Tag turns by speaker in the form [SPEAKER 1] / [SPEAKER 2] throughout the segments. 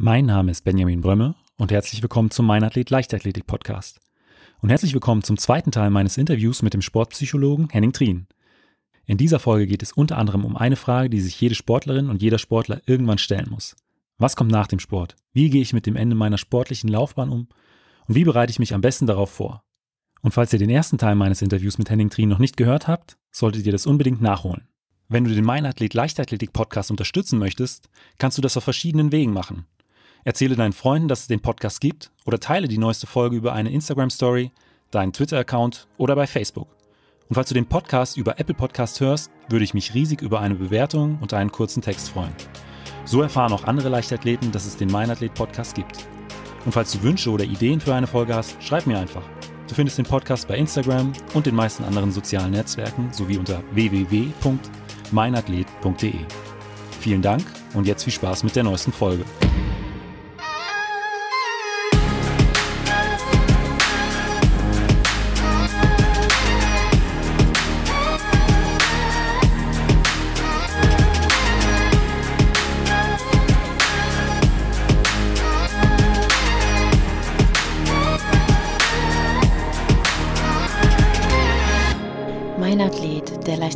[SPEAKER 1] Mein Name ist Benjamin Brömme und herzlich willkommen zum Mein Athlet Leichtathletik Podcast. Und herzlich willkommen zum zweiten Teil meines Interviews mit dem Sportpsychologen Henning Trien. In dieser Folge geht es unter anderem um eine Frage, die sich jede Sportlerin und jeder Sportler irgendwann stellen muss. Was kommt nach dem Sport? Wie gehe ich mit dem Ende meiner sportlichen Laufbahn um? Und wie bereite ich mich am besten darauf vor? Und falls ihr den ersten Teil meines Interviews mit Henning Trien noch nicht gehört habt, solltet ihr das unbedingt nachholen. Wenn du den Mein Athlet Leichtathletik Podcast unterstützen möchtest, kannst du das auf verschiedenen Wegen machen. Erzähle deinen Freunden, dass es den Podcast gibt oder teile die neueste Folge über eine Instagram-Story, deinen Twitter-Account oder bei Facebook. Und falls du den Podcast über Apple Podcast hörst, würde ich mich riesig über eine Bewertung und einen kurzen Text freuen. So erfahren auch andere Leichtathleten, dass es den Meinathlet Podcast gibt. Und falls du Wünsche oder Ideen für eine Folge hast, schreib mir einfach. Du findest den Podcast bei Instagram und den meisten anderen sozialen Netzwerken sowie unter www.meinathlet.de. Vielen Dank und jetzt viel Spaß mit der neuesten Folge.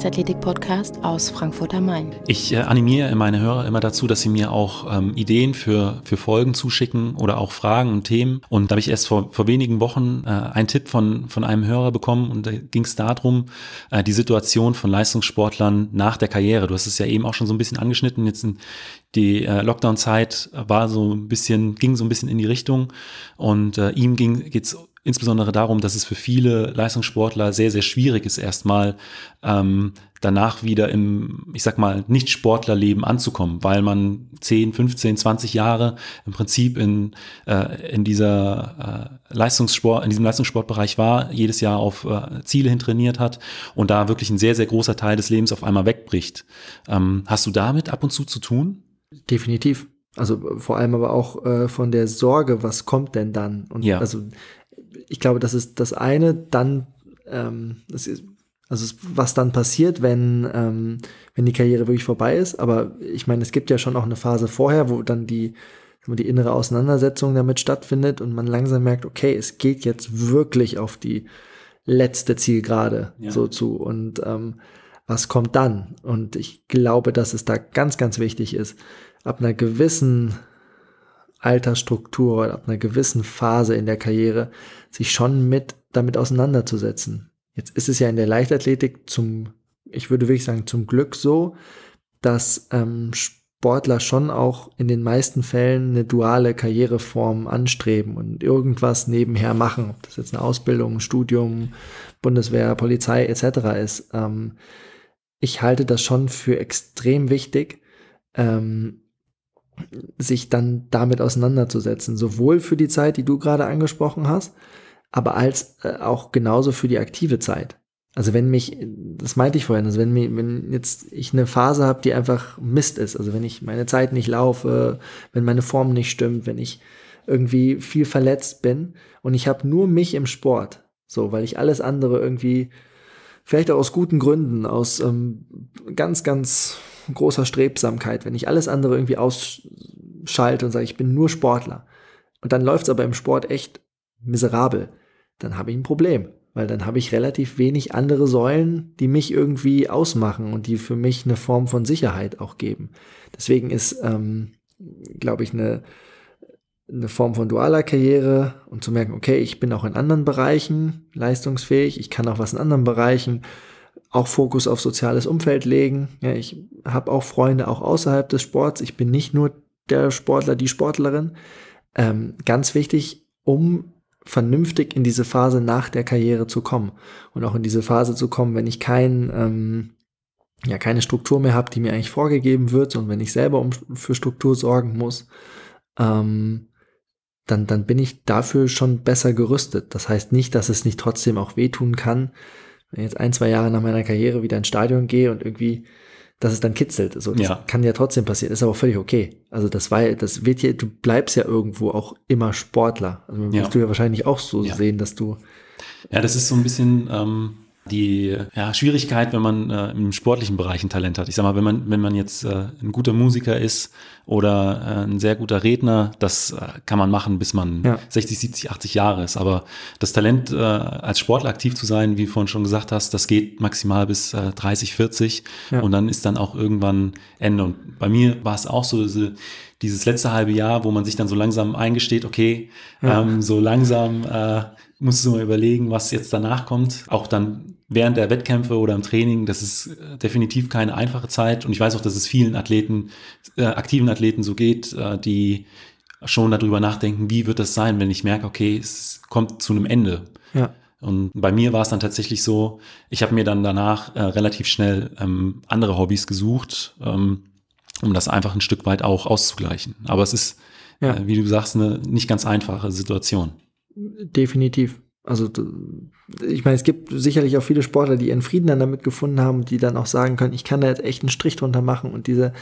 [SPEAKER 2] Leichtathletik-Podcast aus Frankfurt am Main.
[SPEAKER 1] Ich äh, animiere meine Hörer immer dazu, dass sie mir auch ähm, Ideen für, für Folgen zuschicken oder auch Fragen und Themen. Und da habe ich erst vor, vor wenigen Wochen äh, einen Tipp von, von einem Hörer bekommen und da ging es darum, äh, die Situation von Leistungssportlern nach der Karriere. Du hast es ja eben auch schon so ein bisschen angeschnitten. Jetzt in, die äh, Lockdown-Zeit war so ein bisschen, ging so ein bisschen in die Richtung und äh, ihm ging es insbesondere darum, dass es für viele Leistungssportler sehr, sehr schwierig ist, erstmal ähm, danach wieder im, ich sag mal, Nicht-Sportlerleben anzukommen, weil man 10, 15, 20 Jahre im Prinzip in, äh, in dieser äh, Leistungssport, in diesem Leistungssportbereich war, jedes Jahr auf äh, Ziele hintrainiert hat und da wirklich ein sehr, sehr großer Teil des Lebens auf einmal
[SPEAKER 2] wegbricht. Ähm, hast du damit ab und zu zu tun? Definitiv. Also vor allem aber auch äh, von der Sorge, was kommt denn dann? Und ja. also ich glaube, das ist das eine. Dann, ähm, das ist, also was dann passiert, wenn, ähm, wenn die Karriere wirklich vorbei ist. Aber ich meine, es gibt ja schon auch eine Phase vorher, wo dann die, wo die innere Auseinandersetzung damit stattfindet und man langsam merkt, okay, es geht jetzt wirklich auf die letzte Zielgerade ja. so zu. Und ähm, was kommt dann? Und ich glaube, dass es da ganz, ganz wichtig ist, ab einer gewissen Altersstruktur oder ab einer gewissen Phase in der Karriere sich schon mit damit auseinanderzusetzen. Jetzt ist es ja in der Leichtathletik zum, ich würde wirklich sagen, zum Glück so, dass ähm, Sportler schon auch in den meisten Fällen eine duale Karriereform anstreben und irgendwas nebenher machen, ob das jetzt eine Ausbildung, Studium, Bundeswehr, Polizei etc. ist. Ähm, ich halte das schon für extrem wichtig, ähm, sich dann damit auseinanderzusetzen. Sowohl für die Zeit, die du gerade angesprochen hast, aber als äh, auch genauso für die aktive Zeit. Also wenn mich, das meinte ich vorhin, also wenn, mir, wenn jetzt ich eine Phase habe, die einfach Mist ist, also wenn ich meine Zeit nicht laufe, wenn meine Form nicht stimmt, wenn ich irgendwie viel verletzt bin und ich habe nur mich im Sport, so, weil ich alles andere irgendwie, vielleicht auch aus guten Gründen, aus ähm, ganz, ganz großer Strebsamkeit, wenn ich alles andere irgendwie aus, schalte und sage, ich bin nur Sportler und dann läuft es aber im Sport echt miserabel, dann habe ich ein Problem, weil dann habe ich relativ wenig andere Säulen, die mich irgendwie ausmachen und die für mich eine Form von Sicherheit auch geben. Deswegen ist, ähm, glaube ich, eine, eine Form von dualer Karriere und zu merken, okay, ich bin auch in anderen Bereichen leistungsfähig, ich kann auch was in anderen Bereichen, auch Fokus auf soziales Umfeld legen. Ja, ich habe auch Freunde auch außerhalb des Sports. Ich bin nicht nur der Sportler, die Sportlerin. Ähm, ganz wichtig, um vernünftig in diese Phase nach der Karriere zu kommen und auch in diese Phase zu kommen, wenn ich kein, ähm, ja, keine Struktur mehr habe, die mir eigentlich vorgegeben wird und wenn ich selber um, für Struktur sorgen muss, ähm, dann, dann bin ich dafür schon besser gerüstet. Das heißt nicht, dass es nicht trotzdem auch wehtun kann, wenn ich jetzt ein, zwei Jahre nach meiner Karriere wieder ins Stadion gehe und irgendwie dass es dann kitzelt. So, das ja. kann ja trotzdem passieren, ist aber völlig okay. Also das war, das wird hier, du bleibst ja irgendwo auch immer Sportler. Also ja. wirst du ja wahrscheinlich auch so ja. sehen, dass du.
[SPEAKER 1] Ja, das ist so ein bisschen ähm, die ja, Schwierigkeit, wenn man äh, im sportlichen Bereich ein Talent hat. Ich sag mal, wenn man, wenn man jetzt äh, ein guter Musiker ist oder äh, ein sehr guter Redner, das äh, kann man machen, bis man ja. 60, 70, 80 Jahre ist. Aber das Talent, äh, als Sportler aktiv zu sein, wie du vorhin schon gesagt hast, das geht maximal bis 30, 40 ja. und dann ist dann auch irgendwann Ende. Und bei mir war es auch so, diese, dieses letzte halbe Jahr, wo man sich dann so langsam eingesteht, okay, ja. ähm, so langsam äh, musst du mal überlegen, was jetzt danach kommt. Auch dann während der Wettkämpfe oder im Training, das ist äh, definitiv keine einfache Zeit. Und ich weiß auch, dass es vielen Athleten, äh, aktiven Athleten so geht, äh, die schon darüber nachdenken, wie wird das sein, wenn ich merke, okay, es kommt zu einem Ende. Ja. Und bei mir war es dann tatsächlich so, ich habe mir dann danach äh, relativ schnell ähm, andere Hobbys gesucht, ähm, um das einfach ein Stück weit auch auszugleichen. Aber es ist, ja. äh, wie du sagst, eine nicht ganz einfache Situation.
[SPEAKER 2] Definitiv. Also ich meine, es gibt sicherlich auch viele Sportler, die ihren Frieden dann damit gefunden haben, die dann auch sagen können, ich kann da jetzt echt einen Strich drunter machen und diese,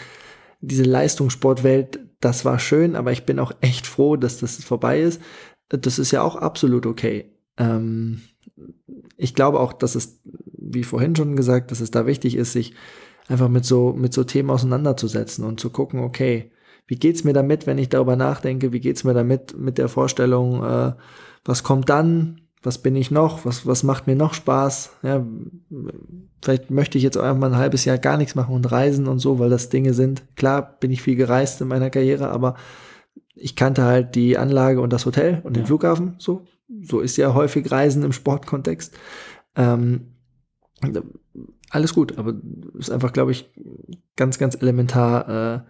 [SPEAKER 2] diese Leistungssportwelt, das war schön, aber ich bin auch echt froh, dass das vorbei ist. Das ist ja auch absolut okay. Ähm, ich glaube auch, dass es, wie vorhin schon gesagt, dass es da wichtig ist, sich einfach mit so, mit so Themen auseinanderzusetzen und zu gucken, okay, wie geht es mir damit, wenn ich darüber nachdenke? Wie geht es mir damit mit der Vorstellung, äh, was kommt dann? was bin ich noch, was, was macht mir noch Spaß, ja, vielleicht möchte ich jetzt auch einfach mal ein halbes Jahr gar nichts machen und reisen und so, weil das Dinge sind. Klar bin ich viel gereist in meiner Karriere, aber ich kannte halt die Anlage und das Hotel und den Flughafen, so. So ist ja häufig Reisen im Sportkontext. Ähm, alles gut, aber ist einfach, glaube ich, ganz, ganz elementar, äh,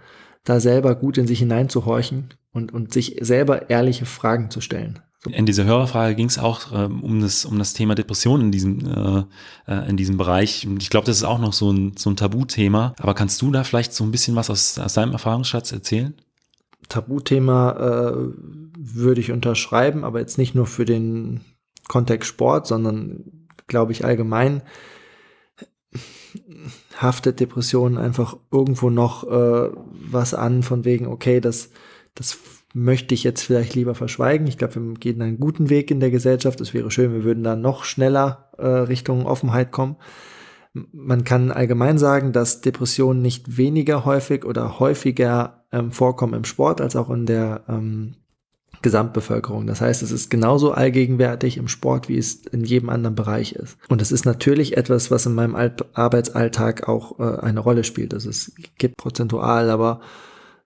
[SPEAKER 2] da selber gut in sich hineinzuhorchen und, und sich selber ehrliche Fragen zu stellen.
[SPEAKER 1] In dieser Hörerfrage ging es auch äh, um, das, um das Thema Depression in diesem, äh, äh in diesem Bereich. Und ich glaube, das ist auch noch so ein, so ein Tabuthema. Aber kannst du da vielleicht so ein bisschen was aus, aus deinem Erfahrungsschatz erzählen?
[SPEAKER 2] Tabuthema äh, würde ich unterschreiben, aber jetzt nicht nur für den Kontext Sport, sondern glaube ich allgemein haftet Depressionen einfach irgendwo noch äh, was an, von wegen, okay, das, das möchte ich jetzt vielleicht lieber verschweigen. Ich glaube, wir gehen einen guten Weg in der Gesellschaft. Es wäre schön, wir würden da noch schneller äh, Richtung Offenheit kommen. Man kann allgemein sagen, dass Depressionen nicht weniger häufig oder häufiger ähm, vorkommen im Sport als auch in der ähm, Gesamtbevölkerung. Das heißt, es ist genauso allgegenwärtig im Sport, wie es in jedem anderen Bereich ist. Und es ist natürlich etwas, was in meinem Arbeitsalltag auch äh, eine Rolle spielt. Also es gibt prozentual, aber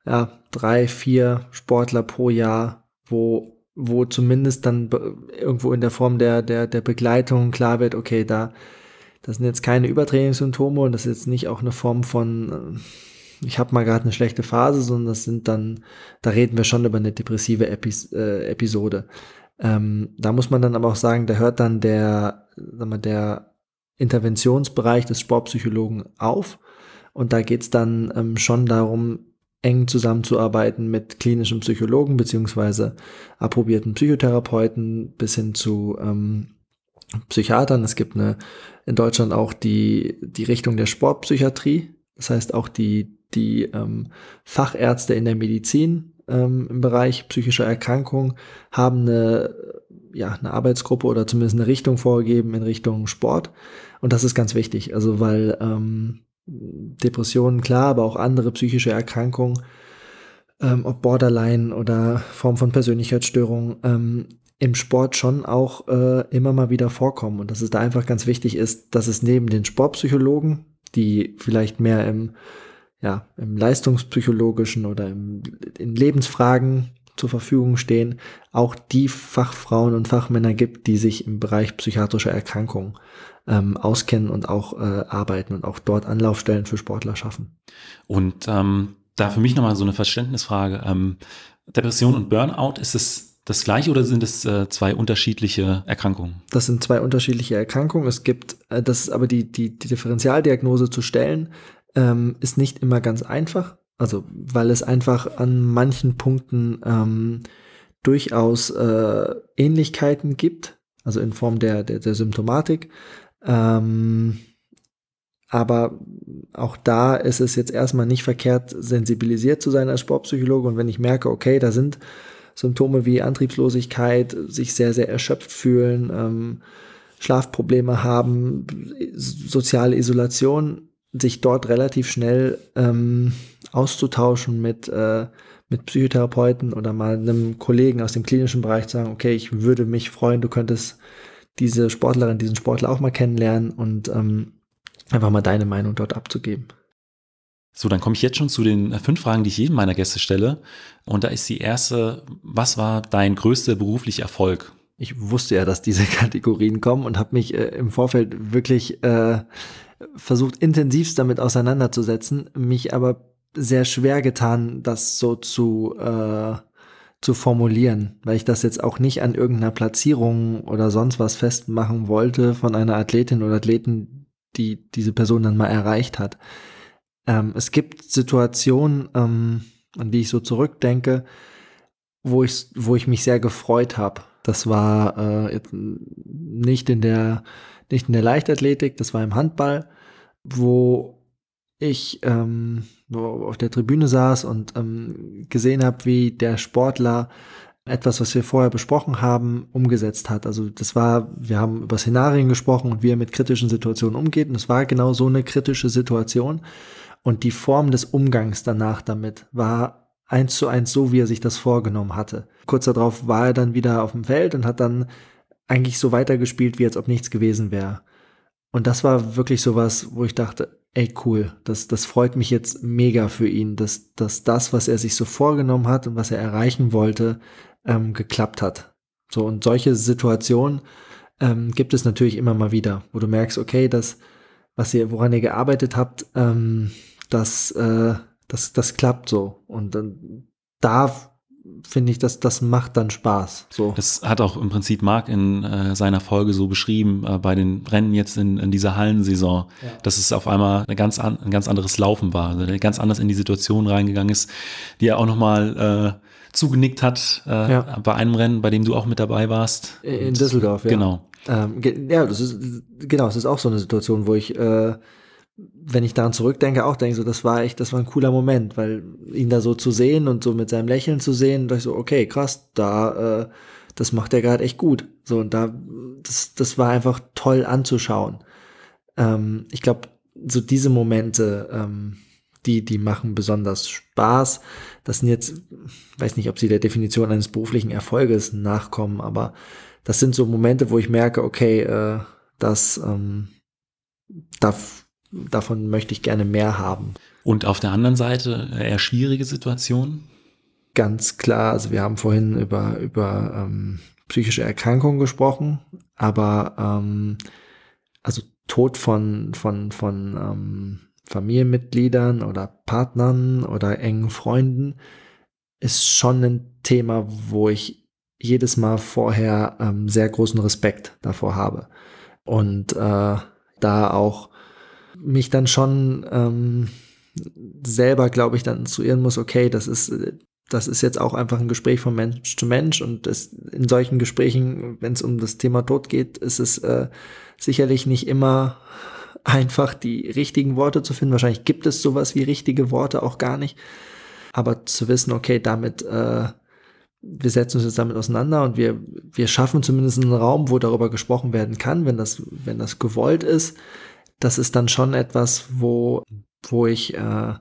[SPEAKER 2] ja, drei, vier Sportler pro Jahr, wo, wo zumindest dann irgendwo in der Form der, der, der Begleitung klar wird, okay, da, das sind jetzt keine Übertrainingssymptome und das ist jetzt nicht auch eine Form von, äh, ich habe mal gerade eine schlechte Phase, sondern das sind dann, da reden wir schon über eine depressive Epis, äh, Episode. Ähm, da muss man dann aber auch sagen, da hört dann der, sag mal, der Interventionsbereich des Sportpsychologen auf. Und da geht's dann ähm, schon darum, eng zusammenzuarbeiten mit klinischen Psychologen bzw. approbierten Psychotherapeuten bis hin zu ähm, Psychiatern. Es gibt eine, in Deutschland auch die, die Richtung der Sportpsychiatrie. Das heißt auch die, die ähm, Fachärzte in der Medizin ähm, im Bereich psychischer Erkrankungen haben eine, ja, eine Arbeitsgruppe oder zumindest eine Richtung vorgegeben in Richtung Sport. Und das ist ganz wichtig. Also weil ähm, Depressionen, klar, aber auch andere psychische Erkrankungen, ähm, ob Borderline oder Form von Persönlichkeitsstörung, ähm, im Sport schon auch äh, immer mal wieder vorkommen. Und dass es da einfach ganz wichtig ist, dass es neben den Sportpsychologen, die vielleicht mehr im, ja, im leistungspsychologischen oder im, in Lebensfragen zur Verfügung stehen, auch die Fachfrauen und Fachmänner gibt, die sich im Bereich psychiatrischer Erkrankungen ähm, auskennen und auch äh, arbeiten und auch dort Anlaufstellen für Sportler schaffen.
[SPEAKER 1] Und ähm, da für mich nochmal so eine Verständnisfrage. Ähm, Depression und Burnout, ist es das gleiche oder sind es äh, zwei unterschiedliche Erkrankungen?
[SPEAKER 2] Das sind zwei unterschiedliche Erkrankungen. Es gibt, äh, das ist aber die, die, die Differentialdiagnose zu stellen, ähm, ist nicht immer ganz einfach. Also, weil es einfach an manchen Punkten ähm, durchaus äh, Ähnlichkeiten gibt, also in Form der, der, der Symptomatik. Ähm, aber auch da ist es jetzt erstmal nicht verkehrt, sensibilisiert zu sein als Sportpsychologe. Und wenn ich merke, okay, da sind Symptome wie Antriebslosigkeit, sich sehr, sehr erschöpft fühlen, ähm, Schlafprobleme haben, soziale Isolation, sich dort relativ schnell ähm, auszutauschen mit, äh, mit Psychotherapeuten oder mal einem Kollegen aus dem klinischen Bereich zu sagen, okay, ich würde mich freuen, du könntest diese Sportlerin, diesen Sportler auch mal kennenlernen und ähm, einfach mal deine Meinung dort abzugeben.
[SPEAKER 1] So, dann komme ich jetzt schon zu den äh, fünf Fragen, die ich jedem meiner Gäste stelle. Und da ist die erste, was war dein größter beruflicher Erfolg? ich wusste ja, dass diese Kategorien kommen
[SPEAKER 2] und habe mich äh, im Vorfeld wirklich äh, versucht, intensivst damit auseinanderzusetzen, mich aber sehr schwer getan, das so zu, äh, zu formulieren, weil ich das jetzt auch nicht an irgendeiner Platzierung oder sonst was festmachen wollte von einer Athletin oder Athleten, die diese Person dann mal erreicht hat. Ähm, es gibt Situationen, ähm, an die ich so zurückdenke, wo ich, wo ich mich sehr gefreut habe, das war äh, nicht in der nicht in der Leichtathletik, das war im Handball, wo ich ähm, wo auf der Tribüne saß und ähm, gesehen habe, wie der Sportler etwas, was wir vorher besprochen haben, umgesetzt hat. Also das war, wir haben über Szenarien gesprochen und wie er mit kritischen Situationen umgeht. Und es war genau so eine kritische Situation. Und die Form des Umgangs danach damit war eins zu eins so, wie er sich das vorgenommen hatte. Kurz darauf war er dann wieder auf dem Feld und hat dann eigentlich so weitergespielt, wie als ob nichts gewesen wäre. Und das war wirklich sowas, wo ich dachte, ey cool, das, das freut mich jetzt mega für ihn, dass, dass das, was er sich so vorgenommen hat und was er erreichen wollte, ähm, geklappt hat. So, und solche Situationen ähm, gibt es natürlich immer mal wieder, wo du merkst, okay, das, was ihr, woran ihr gearbeitet habt, ähm, das äh, das, das klappt so. Und dann da finde ich, dass das macht dann Spaß. So.
[SPEAKER 1] Das hat auch im Prinzip Marc in äh, seiner Folge so beschrieben, äh, bei den Rennen jetzt in, in dieser Hallensaison, ja. dass es auf einmal eine ganz an, ein ganz anderes Laufen war, also ganz anders in die Situation reingegangen ist, die er auch nochmal äh, zugenickt hat äh, ja. bei einem Rennen, bei dem du auch mit dabei warst. In, in Düsseldorf, ja. Genau.
[SPEAKER 2] Ähm, ge ja, das ist, genau, es ist auch so eine Situation, wo ich äh, wenn ich daran zurückdenke, auch denke so, das war echt, das war ein cooler Moment, weil ihn da so zu sehen und so mit seinem Lächeln zu sehen, dachte ich so, okay, krass, da, äh, das macht er gerade echt gut. So, und da, das, das war einfach toll anzuschauen. Ähm, ich glaube, so diese Momente, ähm, die, die machen besonders Spaß. Das sind jetzt, weiß nicht, ob sie der Definition eines beruflichen Erfolges nachkommen, aber das sind so Momente, wo ich merke, okay, äh, das, ähm, da davon möchte ich gerne mehr haben. Und auf der anderen Seite äh, eher schwierige Situationen? Ganz klar, also wir haben vorhin über, über ähm, psychische Erkrankungen gesprochen, aber ähm, also Tod von, von, von ähm, Familienmitgliedern oder Partnern oder engen Freunden ist schon ein Thema, wo ich jedes Mal vorher ähm, sehr großen Respekt davor habe. Und äh, da auch mich dann schon ähm, selber, glaube ich, dann instruieren muss, okay, das ist, das ist jetzt auch einfach ein Gespräch von Mensch zu Mensch und das, in solchen Gesprächen, wenn es um das Thema Tod geht, ist es äh, sicherlich nicht immer einfach die richtigen Worte zu finden. Wahrscheinlich gibt es sowas wie richtige Worte auch gar nicht. Aber zu wissen, okay, damit, äh, wir setzen uns jetzt damit auseinander und wir, wir schaffen zumindest einen Raum, wo darüber gesprochen werden kann, wenn das, wenn das gewollt ist das ist dann schon etwas, wo, wo ich äh,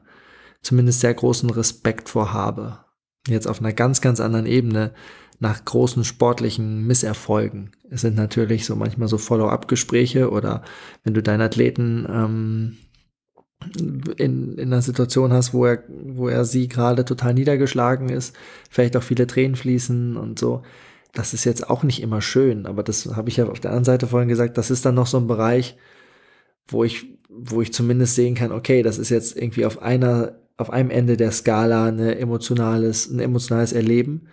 [SPEAKER 2] zumindest sehr großen Respekt vor habe. Jetzt auf einer ganz, ganz anderen Ebene nach großen sportlichen Misserfolgen. Es sind natürlich so manchmal so Follow-up-Gespräche oder wenn du deinen Athleten ähm, in, in einer Situation hast, wo er, wo er sie gerade total niedergeschlagen ist, vielleicht auch viele Tränen fließen und so. Das ist jetzt auch nicht immer schön, aber das habe ich ja auf der anderen Seite vorhin gesagt, das ist dann noch so ein Bereich, wo ich, wo ich zumindest sehen kann, okay, das ist jetzt irgendwie auf einer, auf einem Ende der Skala eine emotionales, ein emotionales Erleben.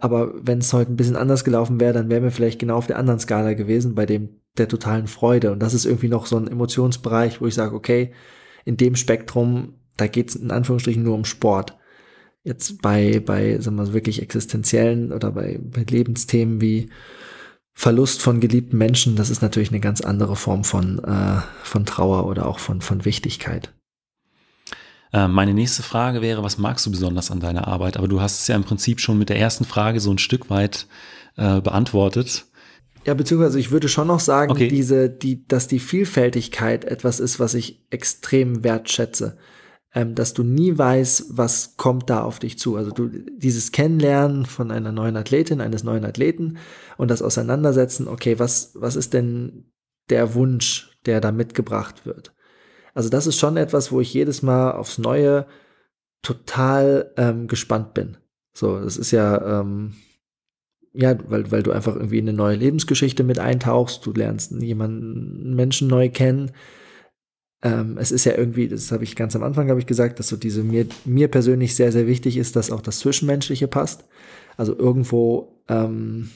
[SPEAKER 2] Aber wenn es heute ein bisschen anders gelaufen wäre, dann wären wir vielleicht genau auf der anderen Skala gewesen, bei dem der totalen Freude. Und das ist irgendwie noch so ein Emotionsbereich, wo ich sage, okay, in dem Spektrum, da geht es in Anführungsstrichen nur um Sport. Jetzt bei, bei, sagen wir mal, wirklich existenziellen oder bei, bei Lebensthemen wie Verlust von geliebten Menschen, das ist natürlich eine ganz andere Form von, äh, von Trauer oder auch von, von Wichtigkeit.
[SPEAKER 1] Äh, meine nächste Frage wäre, was magst du besonders an deiner Arbeit? Aber du hast es ja im Prinzip schon mit der ersten Frage so ein Stück weit äh, beantwortet.
[SPEAKER 2] Ja, beziehungsweise ich würde schon noch sagen, okay. diese, die, dass die Vielfältigkeit etwas ist, was ich extrem wertschätze ähm, dass du nie weißt, was kommt da auf dich zu. Also du, dieses Kennenlernen von einer neuen Athletin, eines neuen Athleten und das Auseinandersetzen, okay, was, was ist denn der Wunsch, der da mitgebracht wird? Also das ist schon etwas, wo ich jedes Mal aufs Neue total ähm, gespannt bin. So, das ist ja, ähm, ja, weil, weil du einfach irgendwie in eine neue Lebensgeschichte mit eintauchst, du lernst jemanden, Menschen neu kennen ähm, es ist ja irgendwie, das habe ich ganz am Anfang, habe ich gesagt, dass so diese mir, mir persönlich sehr, sehr wichtig ist, dass auch das Zwischenmenschliche passt. Also irgendwo, ähm,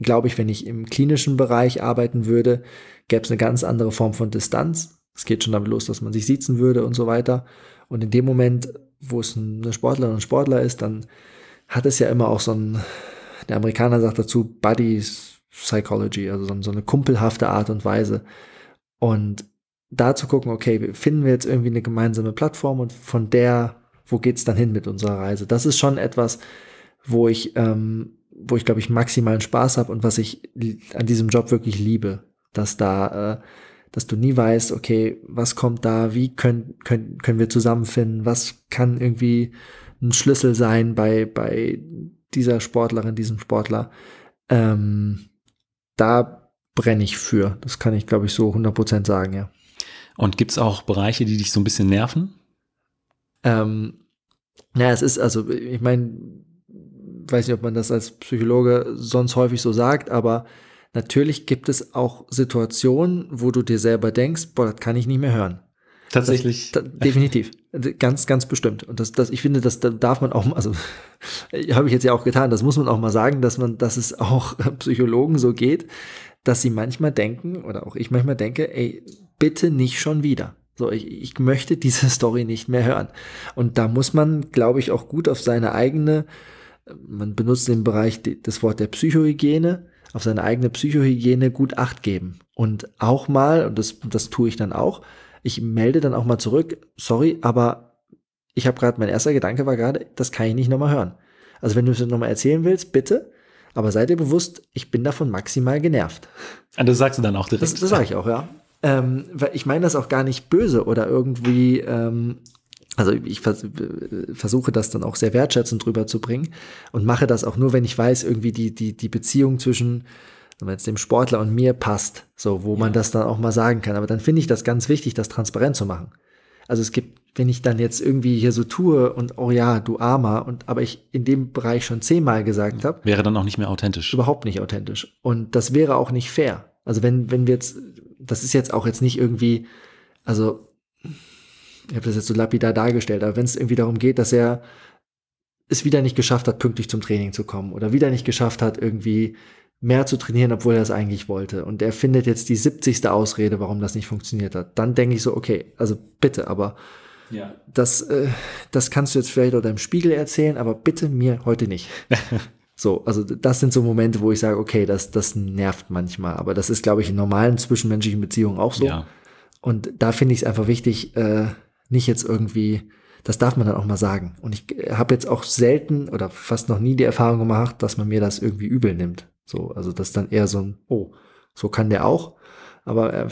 [SPEAKER 2] glaube ich, wenn ich im klinischen Bereich arbeiten würde, gäbe es eine ganz andere Form von Distanz. Es geht schon damit los, dass man sich siezen würde und so weiter. Und in dem Moment, wo es eine Sportlerin und Sportler ist, dann hat es ja immer auch so ein, der Amerikaner sagt dazu, Buddy Psychology, also so eine kumpelhafte Art und Weise. Und da zu gucken, okay, finden wir jetzt irgendwie eine gemeinsame Plattform und von der, wo geht's dann hin mit unserer Reise? Das ist schon etwas, wo ich, ähm, wo ich glaube ich maximalen Spaß habe und was ich an diesem Job wirklich liebe, dass da, äh, dass du nie weißt, okay, was kommt da, wie können, können, können wir zusammenfinden, was kann irgendwie ein Schlüssel sein bei, bei dieser Sportlerin, diesem Sportler. Ähm, da brenne ich für. Das kann ich, glaube ich, so 100% sagen, ja.
[SPEAKER 1] Und gibt es auch Bereiche, die dich so ein bisschen nerven?
[SPEAKER 2] Ähm, ja, es ist, also ich meine, weiß nicht, ob man das als Psychologe sonst häufig so sagt, aber natürlich gibt es auch Situationen, wo du dir selber denkst, boah, das kann ich nicht mehr hören. Tatsächlich. Das, das, definitiv. Ganz, ganz bestimmt. Und das, das, ich finde, das darf man auch, also habe ich jetzt ja auch getan, das muss man auch mal sagen, dass man, dass es auch Psychologen so geht, dass sie manchmal denken, oder auch ich manchmal denke, ey, bitte nicht schon wieder. So, ich, ich möchte diese Story nicht mehr hören. Und da muss man, glaube ich, auch gut auf seine eigene, man benutzt im Bereich das Wort der Psychohygiene, auf seine eigene Psychohygiene gut Acht geben. Und auch mal, und das, das tue ich dann auch, ich melde dann auch mal zurück, sorry, aber ich habe gerade, mein erster Gedanke war gerade, das kann ich nicht nochmal hören. Also wenn du es nochmal erzählen willst, bitte, aber seid ihr bewusst, ich bin davon maximal genervt. Und ah, das sagst du dann auch direkt. Das, das sage ich auch, ja. Ähm, weil ich meine das auch gar nicht böse oder irgendwie, ähm, also ich vers versuche das dann auch sehr wertschätzend rüberzubringen und mache das auch nur, wenn ich weiß, irgendwie die, die, die Beziehung zwischen wenn es dem Sportler und mir passt, so wo ja. man das dann auch mal sagen kann. Aber dann finde ich das ganz wichtig, das transparent zu machen. Also es gibt, wenn ich dann jetzt irgendwie hier so tue und oh ja, du armer, und aber ich in dem Bereich schon zehnmal gesagt habe. Wäre dann auch nicht mehr authentisch. Überhaupt nicht authentisch. Und das wäre auch nicht fair. Also wenn, wenn wir jetzt das ist jetzt auch jetzt nicht irgendwie, also ich habe das jetzt so lapidar dargestellt, aber wenn es irgendwie darum geht, dass er es wieder nicht geschafft hat, pünktlich zum Training zu kommen oder wieder nicht geschafft hat, irgendwie mehr zu trainieren, obwohl er es eigentlich wollte. Und er findet jetzt die 70. Ausrede, warum das nicht funktioniert hat. Dann denke ich so, okay, also bitte, aber ja. das, äh, das kannst du jetzt vielleicht oder im Spiegel erzählen, aber bitte mir heute nicht. So, also das sind so Momente, wo ich sage, okay, das, das nervt manchmal, aber das ist, glaube ich, in normalen zwischenmenschlichen Beziehungen auch so. Ja. Und da finde ich es einfach wichtig, äh, nicht jetzt irgendwie, das darf man dann auch mal sagen. Und ich äh, habe jetzt auch selten oder fast noch nie die Erfahrung gemacht, dass man mir das irgendwie übel nimmt. So, also das ist dann eher so ein, oh, so kann der auch. Aber äh,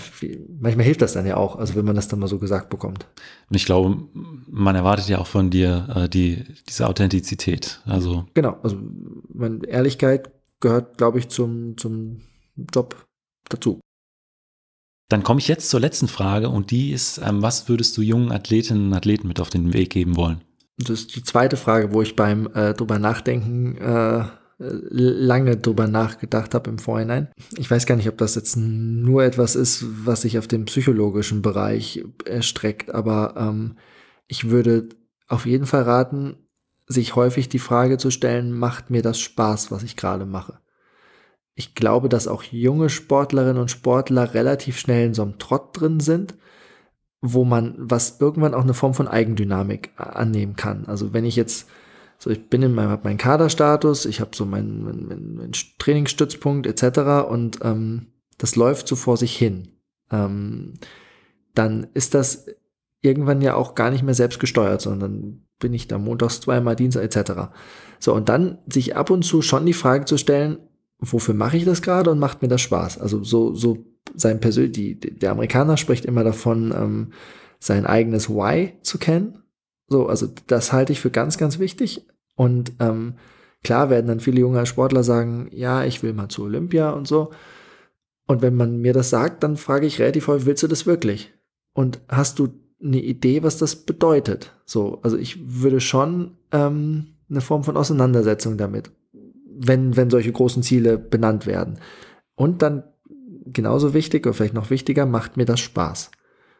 [SPEAKER 2] manchmal hilft das dann ja auch, also wenn man das dann mal so gesagt bekommt. Und ich glaube,
[SPEAKER 1] man erwartet ja auch von dir äh, die, diese Authentizität. Also
[SPEAKER 2] genau, also meine Ehrlichkeit gehört, glaube ich, zum, zum Job dazu.
[SPEAKER 1] Dann komme ich jetzt zur letzten Frage und die ist, ähm, was würdest du jungen Athletinnen und Athleten mit auf den Weg geben wollen?
[SPEAKER 2] Das ist die zweite Frage, wo ich beim äh, drüber nachdenken äh, äh, lange drüber nachgedacht habe im Vorhinein. Ich weiß gar nicht, ob das jetzt nur etwas ist, was sich auf den psychologischen Bereich erstreckt, aber ähm, ich würde auf jeden Fall raten, sich häufig die Frage zu stellen, macht mir das Spaß, was ich gerade mache? Ich glaube, dass auch junge Sportlerinnen und Sportler relativ schnell in so einem Trott drin sind, wo man, was irgendwann auch eine Form von Eigendynamik annehmen kann. Also wenn ich jetzt so, ich bin in meinem, hab meinen Kaderstatus, ich habe so meinen, mein, mein Trainingsstützpunkt etc. und ähm, das läuft so vor sich hin. Ähm, dann ist das irgendwann ja auch gar nicht mehr selbst gesteuert, sondern bin ich da montags zweimal Dienst etc. So, und dann sich ab und zu schon die Frage zu stellen, wofür mache ich das gerade und macht mir das Spaß? Also so, so sein persönlich, der Amerikaner spricht immer davon, ähm, sein eigenes Why zu kennen. So, also das halte ich für ganz, ganz wichtig. Und ähm, klar werden dann viele junge Sportler sagen, ja, ich will mal zu Olympia und so. Und wenn man mir das sagt, dann frage ich relativ häufig, willst du das wirklich? Und hast du eine Idee, was das bedeutet? So, also ich würde schon ähm, eine Form von Auseinandersetzung damit, wenn, wenn solche großen Ziele benannt werden. Und dann genauso wichtig oder vielleicht noch wichtiger, macht mir das Spaß,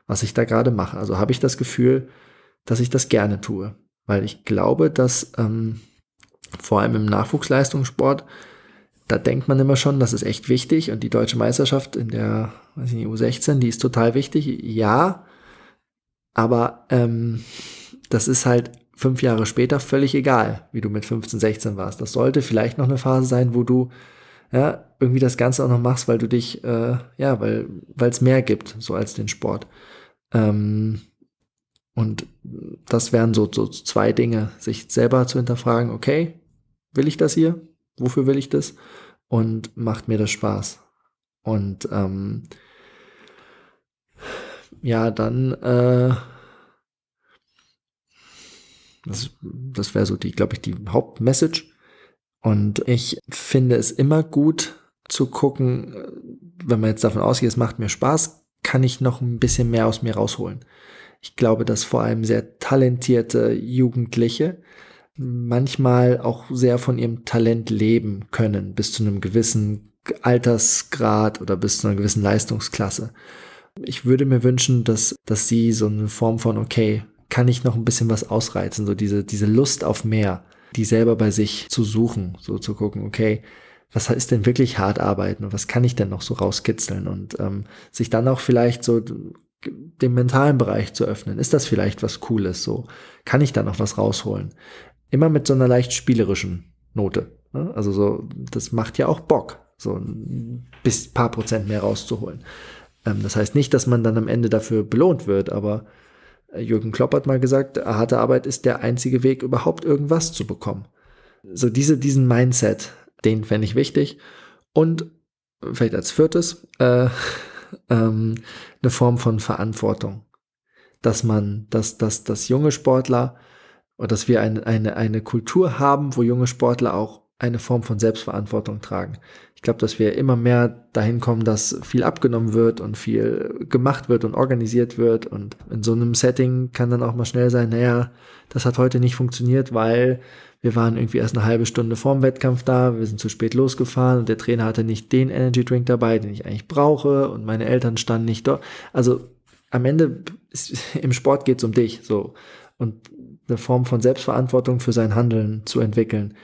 [SPEAKER 2] was ich da gerade mache. Also habe ich das Gefühl, dass ich das gerne tue. Weil ich glaube, dass ähm, vor allem im Nachwuchsleistungssport, da denkt man immer schon, das ist echt wichtig und die deutsche Meisterschaft in der weiß ich nicht, U16, die ist total wichtig. Ja, aber ähm, das ist halt fünf Jahre später völlig egal, wie du mit 15, 16 warst. Das sollte vielleicht noch eine Phase sein, wo du ja, irgendwie das Ganze auch noch machst, weil du dich, äh, ja, weil es mehr gibt, so als den Sport. Ähm, und das wären so, so zwei Dinge, sich selber zu hinterfragen, okay, will ich das hier? Wofür will ich das? Und macht mir das Spaß? Und ähm, ja, dann, äh, das, das wäre so die, glaube ich, die Hauptmessage. Und ich finde es immer gut zu gucken, wenn man jetzt davon ausgeht, es macht mir Spaß, kann ich noch ein bisschen mehr aus mir rausholen. Ich glaube, dass vor allem sehr talentierte Jugendliche manchmal auch sehr von ihrem Talent leben können, bis zu einem gewissen Altersgrad oder bis zu einer gewissen Leistungsklasse. Ich würde mir wünschen, dass, dass sie so eine Form von, okay, kann ich noch ein bisschen was ausreizen, so diese, diese Lust auf mehr, die selber bei sich zu suchen, so zu gucken, okay, was ist denn wirklich hart arbeiten und was kann ich denn noch so rauskitzeln und ähm, sich dann auch vielleicht so den mentalen Bereich zu öffnen. Ist das vielleicht was Cooles so? Kann ich da noch was rausholen? Immer mit so einer leicht spielerischen Note. Ne? Also so, das macht ja auch Bock, so ein paar Prozent mehr rauszuholen. Ähm, das heißt nicht, dass man dann am Ende dafür belohnt wird, aber äh, Jürgen Klopp hat mal gesagt, harte Arbeit ist der einzige Weg, überhaupt irgendwas zu bekommen. So diese, diesen Mindset, den fände ich wichtig. Und vielleicht als viertes, äh, ähm, eine Form von Verantwortung, dass man, dass, dass, dass junge Sportler oder dass wir eine, eine, eine Kultur haben, wo junge Sportler auch eine Form von Selbstverantwortung tragen. Ich glaube, dass wir immer mehr dahin kommen, dass viel abgenommen wird und viel gemacht wird und organisiert wird. Und in so einem Setting kann dann auch mal schnell sein, naja, das hat heute nicht funktioniert, weil wir waren irgendwie erst eine halbe Stunde vorm Wettkampf da, wir sind zu spät losgefahren und der Trainer hatte nicht den Energy Drink dabei, den ich eigentlich brauche und meine Eltern standen nicht dort. Also am Ende ist, im Sport geht es um dich so. Und eine Form von Selbstverantwortung für sein Handeln zu entwickeln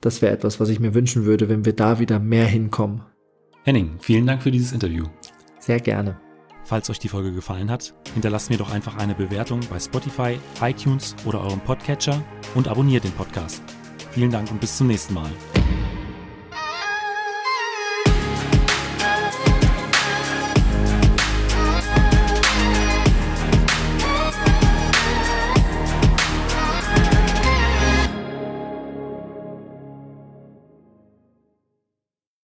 [SPEAKER 2] das wäre etwas, was ich mir wünschen würde, wenn wir da wieder mehr hinkommen. Henning, vielen Dank für dieses Interview. Sehr gerne.
[SPEAKER 1] Falls euch die Folge gefallen hat, hinterlasst mir doch einfach eine Bewertung bei Spotify, iTunes oder eurem Podcatcher und abonniert den Podcast. Vielen Dank und bis zum nächsten Mal.